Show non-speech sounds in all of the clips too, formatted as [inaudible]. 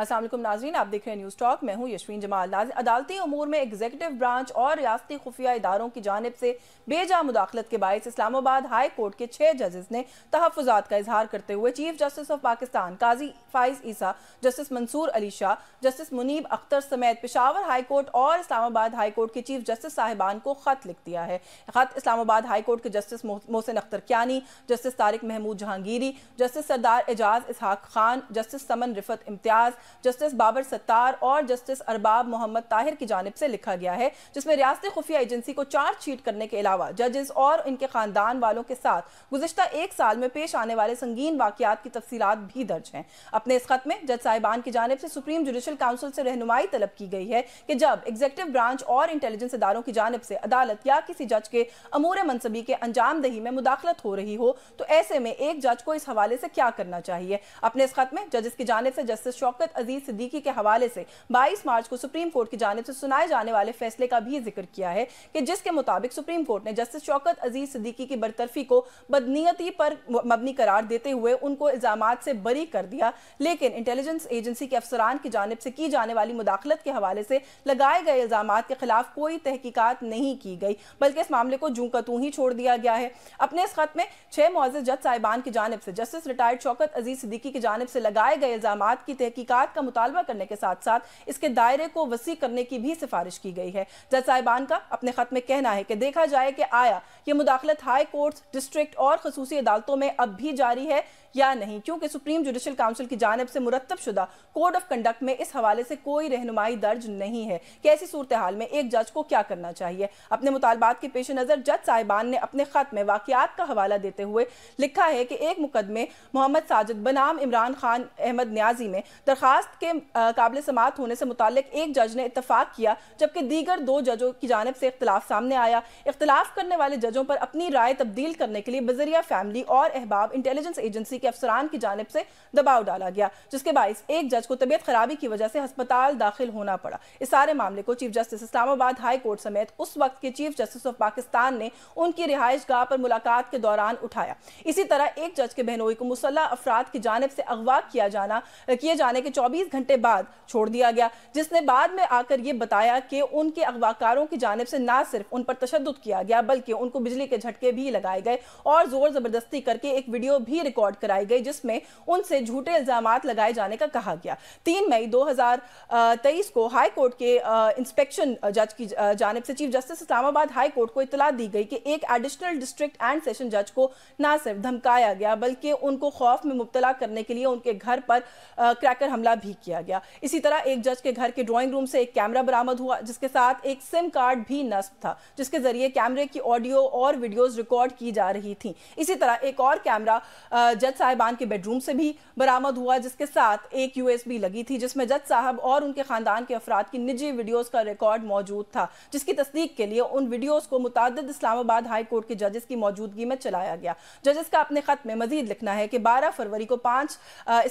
असल नाजरीन आप देख रहे हैं न्यूज़ टॉक मैं हूँ यशवीन जमाल अदालती अमूर में एग्जीक्यूटिव ब्रांच और रियाती खुफिया इदारों की जानब से बेजा मुदाखलत के बायस इस्लामाबाद हाई कोर्ट के छः जजेस ने तहफात का इजहार करते हुए chief justice of Pakistan Qazi Faez Isa justice Mansoor Ali Shah justice Munib Akhtar समेत पिशावर हाई कोर्ट और इस्लामाबाद हाई कोर्ट के चीफ जस्टिस साहिबान को ख़त लिख दिया है ख़त इस्लामाबाद हाई कोर्ट के justice Mohsin Akhtar Kayani justice Tariq Mahmood Jahangiri justice Sardar Ejaz Ishaq Khan justice Saman Rifat Imtiaz justice Babar Sattar और जस्टिस अरबाब मोहम्मद ताहिर की जानब से लिखा गया है जिसमें रियासती खुफिया एजेंसी को चार्जशीट करने के अलावा जजेस और इनके खानदान वालों के साथ गुजशत एक साल में पेश आने वाले संगीन वाकत की तफसीत भी दर्ज हैं अपने इस खत में जज साहिबान की जानब से सुप्रीम जुडिशल काउंसिल से रहनुमाई तलब की गई है कि जब एग्जेक्टिव ब्रांच और इंटेलिजेंस इदारों की जानब से अदालत या किसी जज के अमूर मनसबी के अंजाम दही में मुदाखलत हो रही हो तो ऐसे में एक जज को इस हवाले से क्या करना चाहिए अपने इस खत में जजेस की जानब से जस्टिस शौकत अजीज सिद्दीकी के हवाले से 22 मार्च को सुप्रीम कोर्ट की जानब से सुनाए जाने वाले फैसले का भी जिक्र किया है कि जिसके मुताबिक सुप्रीम कोर्ट ने जस्टिस शौकत अजीज सिद्दीकी की बरतरफी को बदनीयती पर मबनी करार देते हुए उनको इल्जाम से बरी कर दिया लेकिन इंटेलिजेंस एजेंसी के अफसरान की जानब से की जाने वाली मुदाखलत के हवाले से लगाए गए इल्जाम के खिलाफ कोई तहकीकत नहीं की गई बल्कि इस मामले को जूं का तू ही छोड़ दिया गया है अपने इस खत में छह मुआज जज साहिबान की जानब से जस्टिस रिटायर्ड शौकत अजीज सिद्दीकी की जानब से लगाए गए इल्जाम की तहकीकत तहकीकात का मुतालबा करने के साथ साथ इसके दायरे को वसी करने की भी सिफारिश की गई है जज साहिबान का अपने खत में कहना है कि देखा जाए कि आया ये मुदाखलत हाई कोर्ट डिस्ट्रिक्ट और खसूसी अदालतों में अब भी जारी है या नहीं क्योंकि सुप्रीम जुडिशल काउंसिल की जानब से मुरतब शुदा कोड ऑफ कंडक्ट में इस हवाले से कोई रहनुमाई दर्ज नहीं है कि ऐसी सूरत हाल में एक जज को क्या करना चाहिए अपने मुतालबात के पेश नज़र जज साहिबान ने अपने ख़त में वाकियात का हवाला देते हुए लिखा है कि एक मुकदमे मोहम्मद साजिद बनाम इमरान खान अहमद न्याजी में दरखास्त के काबिल समात होने से मुतल एक जज ने इतफाक़ किया जबकि दीगर दो जजों की जानब से इख्तलाफ सामने आया इख्तलाफ करने वाले जजों पर अपनी राय तब्दील करने के लिए बजरिया फैमिली और अहबाब इंटेलिजेंस एजेंसी के अफसरान की जानब से दबाव डाला गया जिसके बायस एक जज को तबियत खराबी की वजह से अस्पताल दाखिल होना पड़ा इस सारे मामले को chief justice Islamabad high court समेत उस वक्त के चीफ जस्टिस ऑफ पाकिस्तान ने उनकी रिहाइश गाह पर मुलाकात के दौरान उठाया इसी तरह एक जज के बहनोई को मुसल्ह अफराद की जानब से अगवा किया जाना किए जाने के चौबीस घंटे बाद छोड़ दिया गया जिसने बाद में आकर यह बताया कि उनके अगवाकारों की जानब से ना सिर्फ उन पर तशद किया गया बल्कि उनको बिजली के झटके भी लगाए गए और जोर जबरदस्ती करके एक वीडियो भी रिकॉर्ड कर कराई गई जिसमें उनसे झूठे इल्जाम लगाए जाने का कहा गया तीन मई 2023 को हाई कोर्ट के इंस्पेक्शन जज की जानब से chief justice Islamabad high court को इतला दी गई कि एक एडिशनल डिस्ट्रिक्ट एंड सेशन जज को ना सिर्फ धमकाया गया बल्कि उनको खौफ में मुबतला करने के लिए उनके घर पर क्रैकर हमला भी किया गया इसी तरह एक जज के घर के ड्राइंग रूम से एक कैमरा बरामद हुआ जिसके साथ एक सिम कार्ड भी नस्ब था जिसके जरिए कैमरे की ऑडियो और वीडियोस रिकॉर्ड की जा रही थी इसी तरह एक और कैमरा जज साहिबान के बेडरूम से भी बरामद हुआ जिसके साथ एक यूएसबी लगी थी जिसमें जज साहब और उनके खानदान के अफराद की निजी वीडियोस का रिकॉर्ड मौजूद था जिसकी तस्दीक के लिए उन वीडियोस को मुतद इस्लामाबाद हाई कोर्ट के जजेस की मौजूदगी में चलाया गया जजेस का अपने खत में मजीद लिखना है कि बारह फरवरी को पांच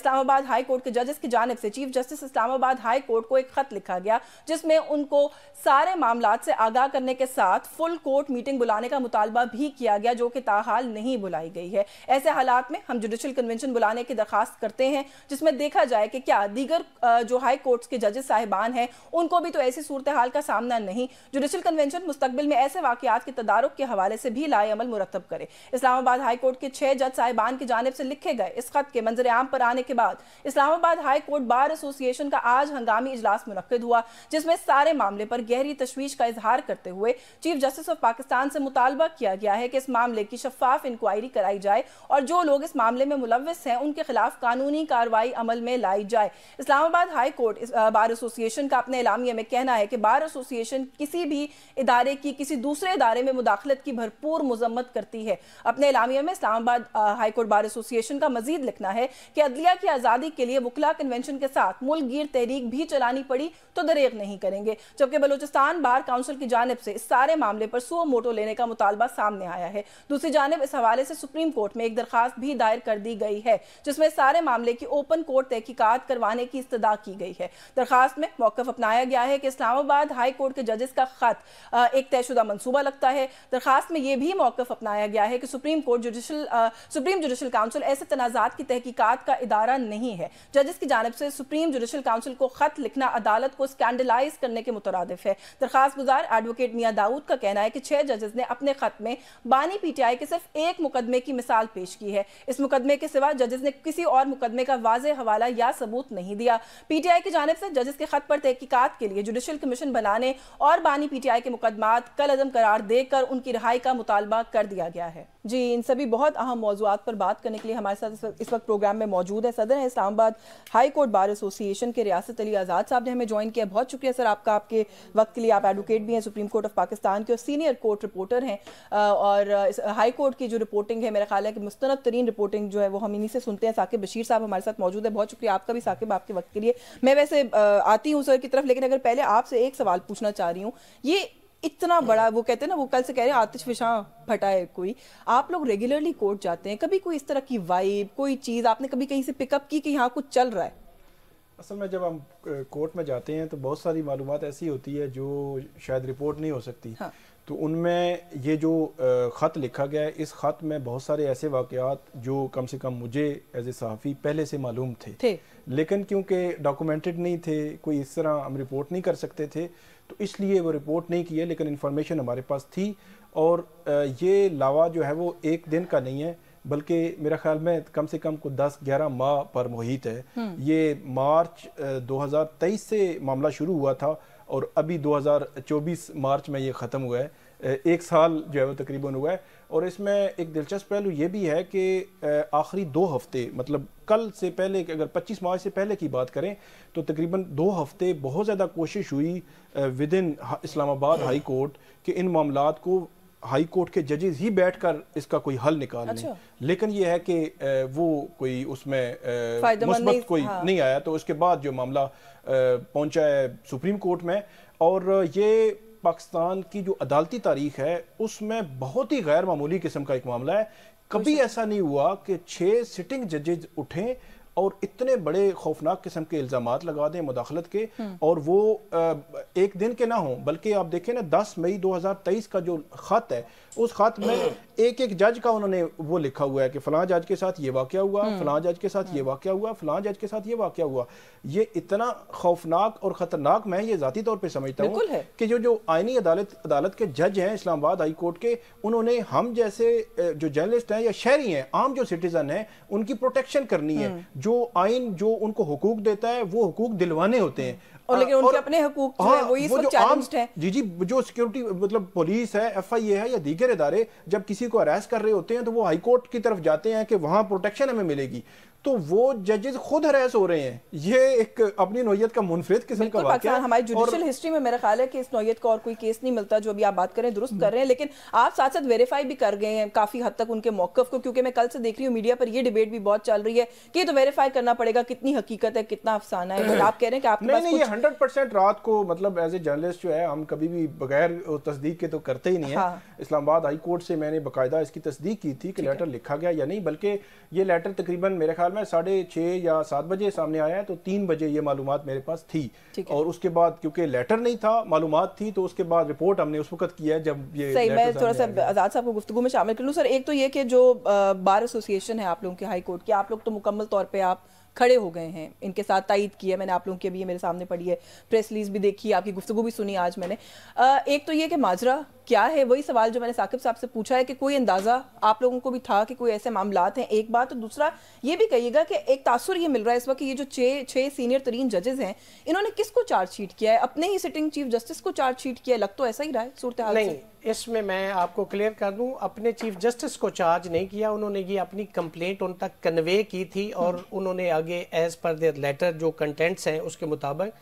इस्लामाबाद हाई कोर्ट के जजेस की जानब से chief justice Islamabad high court को एक खत लिखा गया जिसमें उनको सारे मामला से आगाह करने के साथ फुल कोर्ट मीटिंग बुलाने का मुतालबा भी किया गया जो कि ताहाल नहीं बुलाई गई है ऐसे हालात में हम जुडिश जुडिशियल कन्वेंशन बुलाने की दरखास्त करते हैं जिसमें देखा जाए कि क्या दीगर जो हाई कोर्ट्स के जजेस साहिबान हैं उनको भी तो ऐसी सूरत हाल का सामना नहीं जुडिशियल कन्वेंशन मुस्तबिल में ऐसे वाकत के तदारक के हवाले से भी लाएमल मुरतब करे इस्लामाबाद हाई कोर्ट के छह जज साहिबान की जानब से लिखे गए इस खत के मंजर आम पर आने के बाद Islamabad high court bar association का आज हंगामी इजलास मुनद हुआ जिसमें सारे मामले पर गहरी तशवीश का इजहार करते हुए चीफ जस्टिस ऑफ पाकिस्तान से मुतालबा किया गया है कि इस मामले की शफाफ इंक्वायरी कराई जाए और जो लोग इस मामले में मुलविस हैं उनके खिलाफ कानूनी कार्रवाई अमल में लाई जाए इस्लामाबाद हाई कोर्ट इस बार एसोसिएशन का अपने इलामिया में कहना है कि बार एसोसिएशन किसी भी इदारे की किसी दूसरे इदारे में मुदाखलत की भरपूर मजम्मत करती है अपने इलामिया में इस्लामाबाद हाईकोर्ट बार एसोसिएशन का मजीद लिखना है कि अदलिया की आज़ादी के लिए वकला कन्वेंशन के साथ मुल्कगीर तहरीक भी चलानी पड़ी तो दरेग नहीं करेंगे जबकि बलोचिस्तान बार काउंसिल की जानब से इस सारे मामले पर सो मोटो लेने का मुतालबा सामने आया है दूसरी जानब इस हवाले से सुप्रीम कोर्ट में एक दरखास्त भी दायर कर दी गई है जिसमें सारे मामले की ओपन कोर्ट तहकीकत करवाने की इस्तः की गई है दरखास्त में मौकफ अपनाया गया है कि इस्लामाबाद हाई कोर्ट के जजेस का खत एक तयशुदा मनसूबा लगता है दरखास्त में यह भी मौकफ अपनाया गया है कि supreme court judicial supreme judicial council ऐसे तनाजात की तहकीकत का इदारा नहीं है जजेस की जानब से सुप्रीम जुडिशल काउंसिल को खत लिखना अदालत को स्कैंडलाइज करने के मुतरद है दरखास्त गुजार एडवोकेट मियाँ दाऊद का कहना है कि छह जजेस ने अपने खत में बानी पीटीआई के सिर्फ एक मुकदमे की मिसाल पेश की है इस मुकदमे मुकदमे के सिवा जजेस ने किसी और मुकदमे का वाज हवाला या सबूत नहीं दिया पीटीआई की जानब से जजेस के खत पर तहकीकत के लिए जुडिशल कमीशन बनाने और बानी पीटीआई के मुकदमात कल अदम करार देकर उनकी रिहाई का मुतालबा कर दिया गया है जी इन सभी बहुत अहम मौजूद पर बात करने के लिए हमारे साथ इस वक्त प्रोग्राम में मौजूद है सदर Islamabad high court bar association के रियासत अली आज़ाद साहब ने हमें ज्वाइन किया बहुत शुक्रिया सर आपका आपके वक्त के लिए आप एडवोकेट भी हैं सुप्रीम कोर्ट ऑफ पाकिस्तान के और सीनियर कोर्ट रिपोर्टर हैं और हाई कोर्ट की जो रिपोर्टिंग है मेरा ख्याल है कि मुस्तनद तरीन रिपोर्टिंग जो है वो हम इन्हीं से सुनते हैं साकिब बशीर साहब हमारे साथ मौजूद है बहुत शुक्रिया आपका भी साकिब आपके वक्त के लिए मैं वैसे आती हूँ सर की तरफ लेकिन अगर पहले आपसे एक सवाल पूछना चाह रही हूँ ये इतना बड़ा वो कहते हैं ना वो कल से कह रहे हैं आतिश फटा है कोई आप लोग रेगुलरली कोर्ट जाते हैं कभी कोई इस तरह की वाइब कोई चीज़ आपने कभी कहीं से पिकअप की कि यहाँ कुछ चल रहा है असल में जब हम कोर्ट में जाते हैं तो बहुत सारी मालूम ऐसी होती है जो शायद रिपोर्ट नहीं हो सकती हाँ। तो उनमें ये जो ख़त लिखा गया है इस ख़त में बहुत सारे ऐसे वाक़ात जो कम से कम मुझे एज ए सहाफ़ी पहले से मालूम थे, थे। लेकिन क्योंकि डॉक्यूमेंटेड नहीं थे कोई इस तरह हम रिपोर्ट नहीं कर सकते थे तो इसलिए वो रिपोर्ट नहीं किए लेकिन इन्फॉर्मेशन हमारे पास थी और ये लावा जो है वो एक दिन का नहीं है बल्कि मेरा ख्याल में कम से कम को 10-11 माह पर मुहित है हम्म। ये मार्च 2023 से मामला शुरू हुआ था और अभी 2024 मार्च में ये ख़त्म हुआ है एक साल जो है वो तकरीबन हुआ है और इसमें एक दिलचस्प पहलू ये भी है कि आखिरी दो हफ्ते मतलब कल से पहले अगर 25 मार्च से पहले की बात करें तो तकरीबन दो हफ्ते बहुत ज़्यादा कोशिश हुई within Islamabad high court के इन मामला को हाई कोर्ट के जजेस ही बैठकर इसका कोई हल निकाल अच्छा। लें लेकिन यह है कि वो कोई उसमें मुस्बत कोई हाँ। नहीं आया तो उसके बाद जो मामला पहुंचा है सुप्रीम कोर्ट में और ये पाकिस्तान की जो अदालती तारीख है उसमें बहुत ही गैर मामूली किस्म का एक मामला है कभी अच्छा। ऐसा नहीं हुआ कि छह सिटिंग जजेज उठें और इतने बड़े खौफनाक किस्म के इल्ज़ाम लगा दें मुदाखलत के हम्म। और वो एक दिन के ना हों बल्कि आप देखें ना दस मई दो हज़ार तेईस का जो ख़त है उस ख़त में हम्म। एक एक जज का उन्होंने वो लिखा हुआ है कि फ़लाँ जज के साथ ये वाक्य हुआ हम्म। फ़लाँ जज के साथ ये वाक्य हुआ फ़लाँ जज के साथ ये वाक्य हुआ ये इतना खौफनाक और ख़तरनाक मैं ये ज़ाती तौर पर समझता हूँ कि जो जो आइनी अदालत अदालत के जज हैं इस्लामाबाद हाई कोर्ट के उन्होंने हम जैसे जो जर्नलिस्ट हैं या शहरी हैं आम जो सिटीज़न हैं उनकी प्रोटेक्शन करनी है जो जो आइन जो उनको हुकूक देता है वो हुकूक दिलवाने होते हैं और लेकिन उनके और, अपने हकूक जो है हाँ, वो ये सब चैलेंज्ड हैं जी जी जो सिक्योरिटी मतलब पुलिस है एफआईए है या दीगर इदारे जब किसी को अरेस्ट कर रहे होते हैं तो वो हाई कोर्ट की तरफ जाते हैं कि वहां प्रोटेक्शन हमें मिलेगी तो वो जजेस खुद हरेस हो रहे हैं ये एक अपनी नोयत का मुनफरद किस्म का वाक्य है हमारी जुडिशियल हिस्ट्री में मेरा ख्याल है कि इस नोयत का और कोई केस नहीं मिलता जो अभी आप बात करें दुरुस्त कर रहे हैं लेकिन आप साथ साथ वेरीफाई भी कर गए हैं काफी हद तक उनके मौकफ को क्योंकि मैं कल से देख रही हूँ मीडिया पर यह डिबेट भी बहुत चल रही है कि तो वेरीफाई करना पड़ेगा कितनी हकीकत है कितना अफसाना है [clears throat] आप कह रहे हैं कि आपके पास हंड्रेड परसेंट रात को मतलब एज ए जर्नलिस्ट जो है हम कभी भी बगैर तस्दीक के तो करते ही नहीं हाँ। है इस्लामाबाद हाई कोर्ट से मैंने बकायदा इसकी तस्दीक की थी कि लेटर लिखा गया या नहीं बल्कि ये लेटर तकरीबन मेरे ख्याल में साढ़े छः या सात बजे सामने आया है तो तीन बजे ये मालूम मेरे पास थी और उसके बाद क्योंकि लेटर नहीं था मालूम थी तो उसके बाद रिपोर्ट हमने उस वक्त किया जब ये सही मैं थोड़ा सा आज़ाद साहब को गुफ्तु में शामिल कर लूँ सर एक तो ये कि जो बार एसोसिएशन है आप लोगों के हाई कोर्ट की आप लोग तो मुकम्मल तौर पर आप खड़े हो गए हैं इनके साथ तायद की है मैंने आप लोगों की अभी ये मेरे सामने पड़ी है प्रेस रिलीज भी देखी आपकी गुफ्तु भी सुनी आज मैंने एक तो ये कि माजरा क्या है वही सवाल जो मैंने साकिब साहब से पूछा है कि कोई अंदाज़ा आप लोगों को भी था कि कोई ऐसे मामला हैं एक बात तो दूसरा ये भी कहिएगा कि एक तासुर ये मिल रहा है इस वक्त ये जो छः छः सीनियर तरीन जजेज हैं इन्होंने किसको चार्जशीट किया है अपने ही सिटिंग चीफ जस्टिस को चार्जशीट किया है लग तो ऐसा ही रहा है सूरत हाल नहीं इसमें मैं आपको क्लियर कर दूं अपने चीफ जस्टिस को चार्ज नहीं किया उन्होंने ये अपनी कंप्लेंट उन तक कन्वे की थी और उन्होंने आगे एज पर देर लेटर जो कंटेंट्स हैं उसके मुताबिक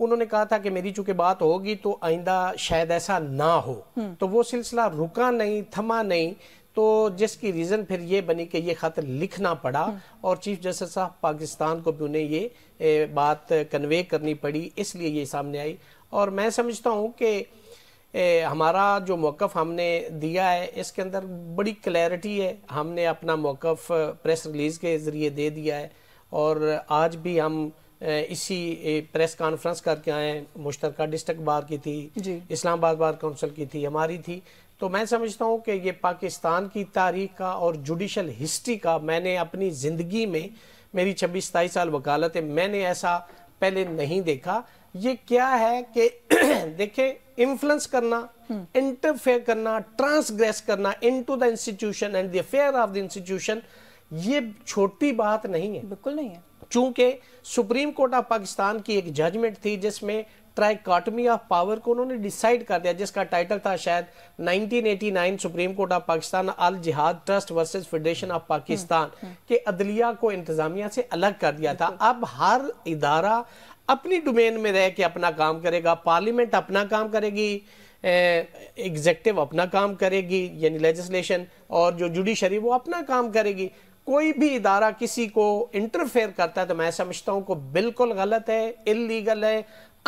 उन्होंने कहा था कि मेरी चूंकि बात होगी तो आइंदा शायद ऐसा ना हो हम्म। तो वो सिलसिला रुका नहीं थमा नहीं तो जिसकी रीज़न फिर ये बनी कि ये ख़त लिखना पड़ा हम्म। और चीफ जस्टिस साहब पाकिस्तान को भी उन्हें ये बात कन्वे करनी पड़ी इसलिए ये सामने आई और मैं समझता हूँ कि ए, हमारा जो मौक़ हमने दिया है इसके अंदर बड़ी क्लैरिटी है हमने अपना मौक़ प्रेस रिलीज़ के ज़रिए दे दिया है और आज भी हम इसी प्रेस कॉन्फ्रेंस करके आए हैं मुश्तरका डिस्ट्रिक्ट बार की थी इस्लामाबाद बार काउंसिल की थी हमारी थी तो मैं समझता हूँ कि ये पाकिस्तान की तारीख का और जुडिशल हिस्ट्री का मैंने अपनी ज़िंदगी में मेरी छब्बीस सताईस साल वकालत है मैंने ऐसा पहले नहीं देखा ये क्या है कि [clears throat] देखे इन्फ्लुएंस करना इंटरफेयर हम्म। करना ट्रांसग्रेस करना into the institution and the affair of the institution ये छोटी बात नहीं है बिल्कुल नहीं है चूंकि सुप्रीम कोर्ट ऑफ पाकिस्तान की एक जजमेंट थी जिसमें ट्राइकॉटमी ऑफ पावर को उन्होंने डिसाइड कर दिया जिसका टाइटल था शायद 1989 supreme court of Pakistan Al Jihad trust versus federation of Pakistan hmm, hmm. के अदलिया को इंतजामिया से अलग कर दिया था अब हर इदारा अपनी डोमेन में रह के अपना काम करेगा पार्लियामेंट अपना काम करेगी एग्जेक्टिव अपना काम करेगी यानी लेजिस्लेशन और जो जुडिशरी वो अपना काम करेगी कोई भी इदारा किसी को इंटरफेयर करता है तो मैं समझता हूँ को बिल्कुल गलत है इलीगल है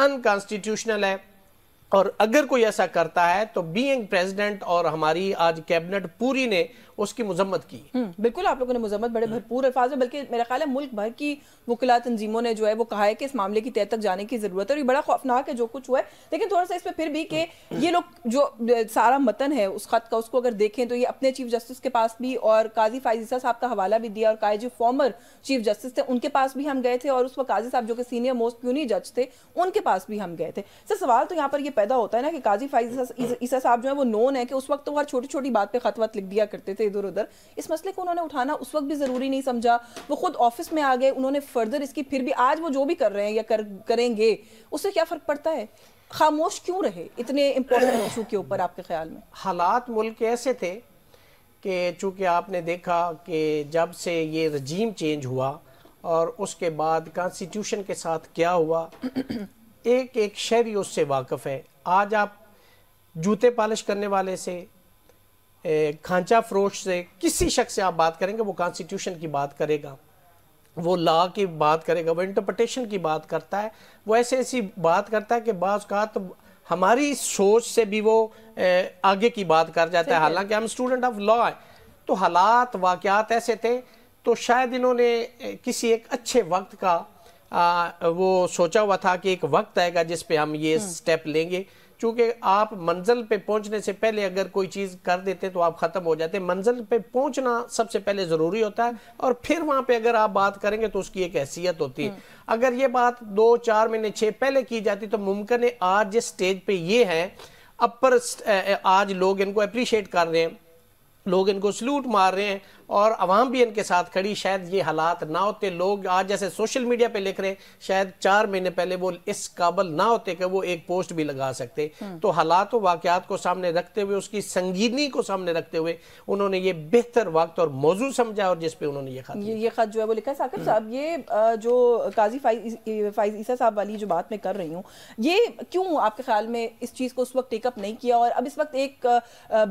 अनकॉन्स्टिट्यूशनल है और अगर कोई ऐसा करता है तो बीइंग प्रेसिडेंट और हमारी आज कैबिनेट पूरी ने उसकी मजम्मत की हम्म, बिल्कुल आप लोगों ने मजम्मत बड़े भरपूर अल्फाज में बल्कि मेरा ख्याल है मुल्क भर की वकला तंजीमों ने जो है वो कहा है कि इस मामले की तय तक जाने की जरूरत है और ये बड़ा खौफनाक है जो कुछ हुआ है लेकिन थोड़ा सा इसमें फिर भी कि ये लोग जो सारा मतन है उस खत का उसको अगर देखें तो ये अपने चीफ जस्टिस के पास भी और काजी फाइजीसा साहब का हवाला भी दिया और काय जो फॉर्मर चीफ जस्टिस थे उनके पास भी हम गए थे और उस वक्त काजी साहब जो कि सीनियर मोस्ट प्यूनी जज थे उनके पास भी हम गए थे सर सवाल तो यहाँ पर यह पैदा होता है ना कि काजी फाइजीसा ईसा साहब जो है वो नोन है कि उस वक्त तो हर छोटी छोटी बात पर खतवत लिख दिया करते थे इधर उधर इस मसले को उन्होंने उठाना उस वक्त भी ज़रूरी नहीं समझा वो खुद ऑफिस में आ गए उन्होंने फर्दर इसकी फिर भी आज वो जो भी कर रहे हैं या कर करेंगे उससे क्या फ़र्क पड़ता है खामोश क्यों रहे इतने इम्पोर्टेंट इशू [coughs] के ऊपर आपके ख्याल में हालात मुल्क के ऐसे थे कि चूंकि आपने देखा कि जब से ये रजीम चेंज हुआ और उसके बाद कॉन्स्टिट्यूशन के साथ क्या हुआ [coughs] एक एक शहरी उससे वाकफ़ है आज आप जूते पालिश करने वाले से खांचा फरोश से किसी शख्स से आप बात करेंगे वो कॉन्स्टिट्यूशन की बात करेगा वो लॉ की बात करेगा वो इंटरप्रटेशन की बात करता है वो ऐसे ऐसी बात करता है कि बाज़ का तो हमारी सोच से भी वो ए, आगे की बात कर जाता है हालांकि हम स्टूडेंट ऑफ लॉ हैं तो हालात वाक़ात ऐसे थे तो शायद इन्होंने किसी एक अच्छे वक्त का आ, वो सोचा हुआ था कि एक वक्त आएगा जिस पे हम ये स्टेप हम्म। लेंगे चूंकि आप मंजिल पे पहुंचने से पहले अगर कोई चीज़ कर देते तो आप ख़त्म हो जाते मंजिल पे पहुंचना सबसे पहले ज़रूरी होता है और फिर वहां पे अगर आप बात करेंगे तो उसकी एक हैसियत होती है हम्म। अगर ये बात दो चार महीने छह पहले की जाती तो मुमकिन है आज जिस स्टेज पे ये है अपर आज लोग इनको अप्रिशिएट कर रहे हैं लोग इनको सल्यूट मार रहे हैं और आवाम भी इनके साथ खड़ी शायद ये हालात ना होते लोग आज जैसे सोशल मीडिया पे लिख रहे हैं शायद चार महीने पहले वो इस काबल ना होते कि वो एक पोस्ट भी लगा सकते हम्म। तो हालात वाकत को सामने रखते हुए उसकी संगीनी को सामने रखते हुए उन्होंने ये बेहतर वक्त और मौजू समझा और जिसपे उन्होंने ये खत ये खत जो है वो लिखा साकिब साहब ये जो काजी फाइज ईसा साहब वाली जो बात मैं कर रही हूँ ये क्यों आपके ख्याल में इस चीज़ को उस वक्त टेकअप नहीं किया और अब इस वक्त एक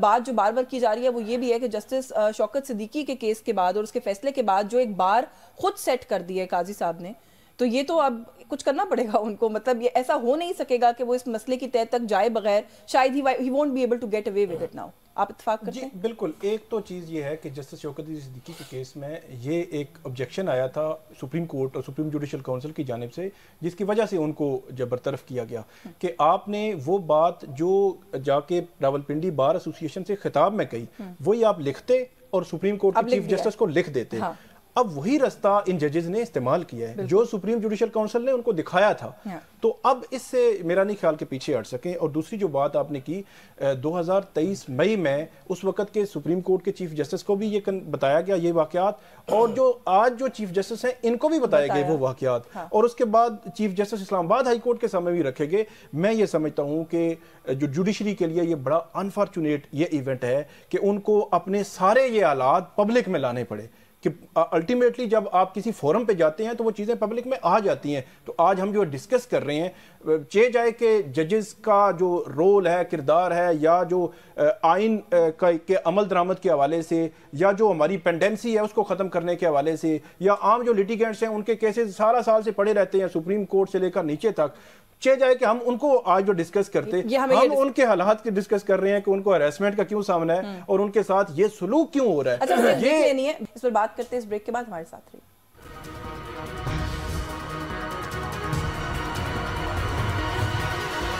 बात जो बार बार की जा रही है वो ये भी है कि जस्टिस शौकत सिद्दीकी के केस के बाद और उसके फैसले के बाद जो एक बार खुद सेट कर दी है काजी साहब ने तो ये तो अब कुछ करना पड़ेगा उनको मतलब ये ऐसा हो नहीं सकेगा कि वो इस मसले की तय तक जाए बगैर शायद he won't be able to get away with it now आप इतफाक करते जी हैं? बिल्कुल एक तो चीज़ ये है कि जस्टिस शौकत सिद्दीकी के केस में ये एक ऑब्जेक्शन आया था सुप्रीम कोर्ट और सुप्रीम जुडिशल काउंसिल की जानब से जिसकी वजह से उनको जब बरतरफ किया गया कि आपने वो बात जो जाके रावलपिंडी बार एसोसिएशन से खिताब में कही हम्म। वही आप लिखते और सुप्रीम कोर्ट के चीफ जस्टिस को लिख देते हाँ। अब वही रास्ता इन जजेज ने इस्तेमाल किया है जो सुप्रीम जुडिशल काउंसिल ने उनको दिखाया था तो अब इससे मेरा नहीं ख्याल के पीछे हट सके और दूसरी जो बात आपने की 2023 मई में उस वक्त के सुप्रीम कोर्ट के चीफ जस्टिस को भी ये बताया गया ये वाकत और जो आज जो चीफ जस्टिस हैं इनको भी बताया, गया वो वाकत हाँ। और उसके बाद चीफ जस्टिस इस्लामाबाद हाईकोर्ट के सामने भी रखे गए मैं ये समझता हूँ कि जो जुडिशरी के लिए ये बड़ा अनफॉर्चुनेट ये इवेंट है कि उनको अपने सारे ये आलात पब्लिक में लाने पड़े कि अल्टीमेटली जब आप किसी फोरम पे जाते हैं तो वो चीज़ें पब्लिक में आ जाती हैं तो आज हम जो डिस्कस कर रहे हैं चे जाए कि जजेस का जो रोल है किरदार है या जो आइन का के अमल दरामद के हवाले से या जो हमारी पेंडेंसी है उसको ख़त्म करने के हवाले से या आम जो लिटिगेंट्स हैं उनके केसेस सारा साल से पड़े रहते हैं सुप्रीम कोर्ट से लेकर नीचे तक चेंज जाए कि हम उनको आज जो डिस्कस करते हम, हम उनके हालात के डिस्कस कर रहे हैं कि उनको हरेसमेंट का क्यों सामना है हम्म। और उनके साथ ये सलूक क्यों हो रहा है अच्छा, ये इस पर बात करते हैं इस ब्रेक के बाद हमारे साथ रही